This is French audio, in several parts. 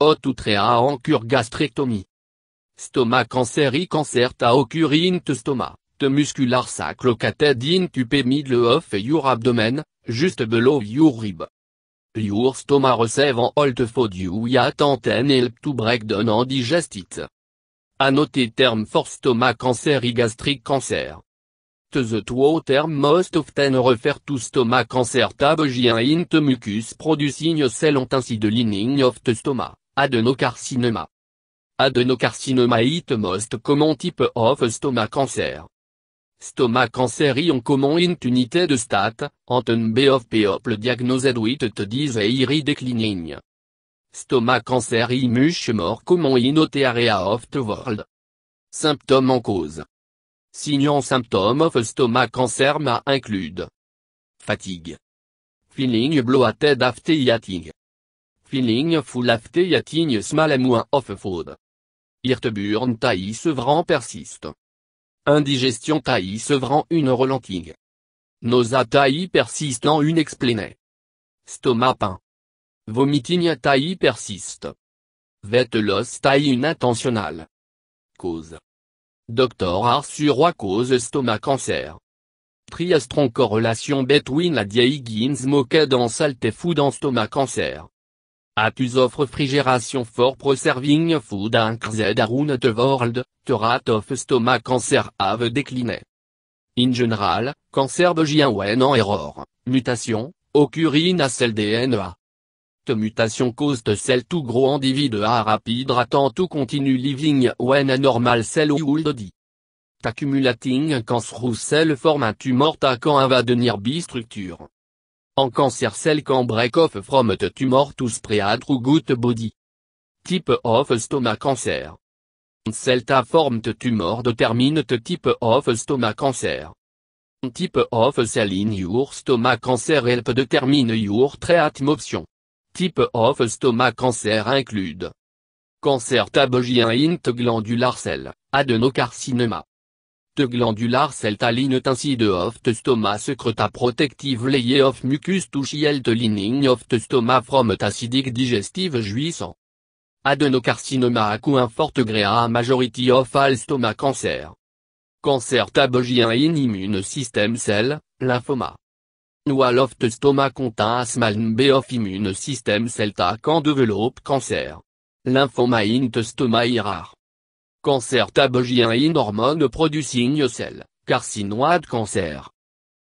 Haute réa en cure gastrectomie. stoma cancer cancer ta te stoma, te muscular sac locatad tu tupé middle of your abdomen, juste below your rib. Your stoma receive en old food you yat help to break down and digest A noter terme for stomach cancer et gastric cancer. The two term most often refer to stomach cancer tabagien in te mucus producing cell de lining of the stoma. Adenocarcinoma. Adenocarcinoma is most common type of stomach cancer. Stomach cancer ion common in tunité de and an B of people diagnosed with the disease is declining. Stomach cancer is much more common in area of the world. Symptômes en cause. Signant symptômes of stomach cancer ma include fatigue, feeling bloated after eating, feeling full after eating small amount of food. burn taille sevrant persiste. Indigestion taille sevrant une relenting. Nosa taille en une explénée. Stomac pain. Vomiting taille persiste. Vet loss taille une intentionale. Cause. Docteur Arsuroi cause stomac cancer. Triastron correlation between la moque dans salt food en stomac cancer. Atus of refrigeration for preserving food and around the world, the rat of stomach cancer have décliné. In general, cancer cancer when en error, mutation, in a cell DNA. The mutation cause the cell to grow divide a rapid rate to continue living when a normal cell would die. Accumulating cancerous cell forme a tumor quand va devenir structure en cancer cell can break off from the tumor to spread through good body. Type of stomach cancer. Celta formed tumor the type of stomach cancer. Type of cell in your stomach cancer help determine your treatment option. Type of stomach cancer include. Cancer tabogien int glandular cell, adenocarcinema glandular ainsi de of the stoma secreta protective layer of mucus to shield lining of the stoma from acidic digestive jouissant. Adenocarcinoma à forte gréa majority of all stoma cancer. Cancer tabogien in immune system cell, lymphoma. Wall of the stoma contain as b of immune system cell ta can develop cancer. Lymphoma in the stoma rare. Cancer tabogien in hormone producing cell, carcinoïde cancer.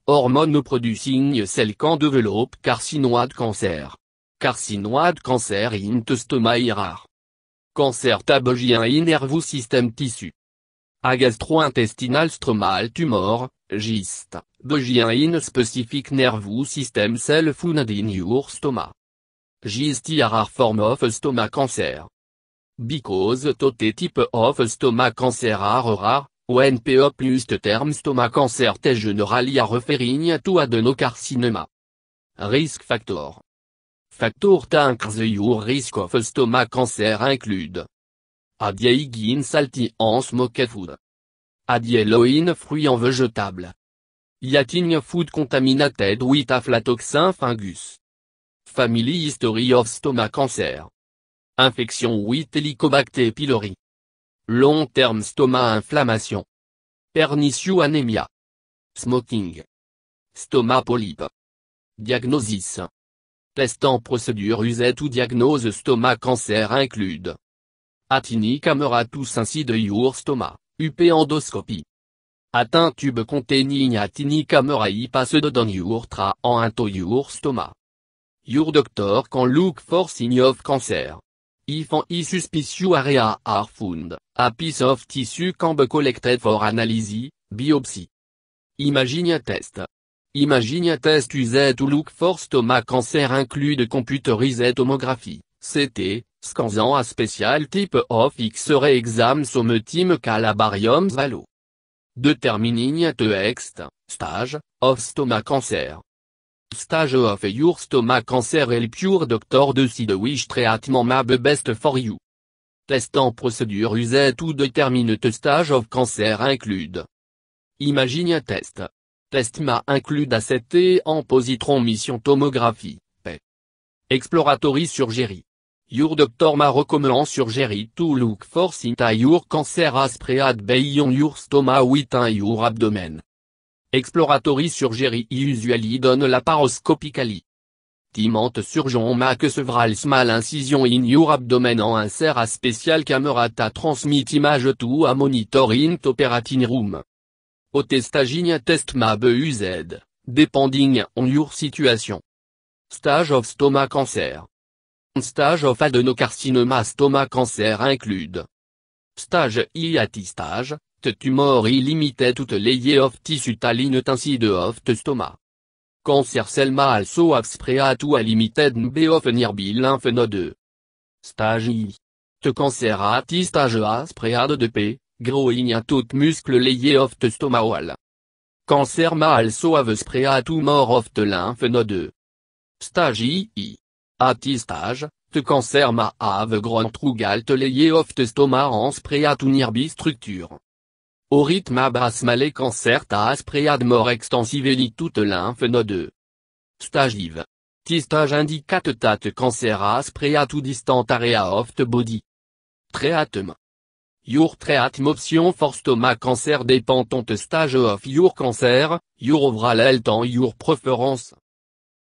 Hormone producing cell can développe carcinoïde cancer. Carcinoïde cancer in stomach rare. Cancer tabogien in nervous system tissu. A gastrointestinal stromal tumor, gist, bogien in specific nervous system cell found in your stomach. Gist are rare form of stomach cancer because to type of stomach cancer are rare, when PO plus term stomach cancer te generally are referring to adenocarcinoma. Risk factor. Factor tanks your risk of stomach cancer include. Adia in salty and smoked food. low in fruits and vegetables. Yating food contaminated with aflatoxin fungus. Family history of stomach cancer. Infection 8 Helicobacter pylori. Long terme stoma inflammation. Pernicious Anemia. Smoking. Stoma polype. Diagnosis. Test en procédure usée ou diagnose stomac cancer include. Atini tous ainsi de your stoma, UP endoscopie. Atteint tube containing atini passe de on your tra en into your stoma. Your doctor can look for sign of cancer. If e suspicious area are found, a piece of tissue can be collected for analysis, biopsy. Imagine a test. Imagine a test used to look for stomach cancer include computerized tomography, CT, scans and a special type of X-ray exam some team calabariums valo. Determining the text, stage of stomach cancer. Stage of your stomach cancer help pure doctor de which treatment may best for you. Test en procédure usait ou determine stage of cancer include. Imagine un test. Test ma include ACT en positron mission tomographie, P. Exploratory surgery. Your doctor ma recommend surgery to look for ta your cancer as bayon beyond your stomach within your abdomen. Exploratory surgery usually done laparoscopically. Timante surgeon se several small incision in your abdomen and insert a special camera transmit image to a monitor in operating room. Otestaging test map used, depending on your situation. Stage of stomach cancer. Stage of adenocarcinoma stomach cancer include. Stage IATI stage, Tumor illimité tout layer of tissu ainsi de of stoma. Cancer Selma also axprea to a limited nb of nearby lymph node. E. Stage I. Te cancer at stage A spread de P, growing a tout muscle l'ayé of the stoma Cancer ma also have spread to more of the lymph e. Stage II. At stage, te cancer ma have grand trougal te layer of the stoma en spread to nirbi structure. Au rythme cancer ta mort extensive mor ni toute lymphe node. Stagive. T-stage indicate tat cancer aspread tout distant area of the body. treatme. Your treatme option for stomach cancer dépendant stage of your cancer, your overall health your preference.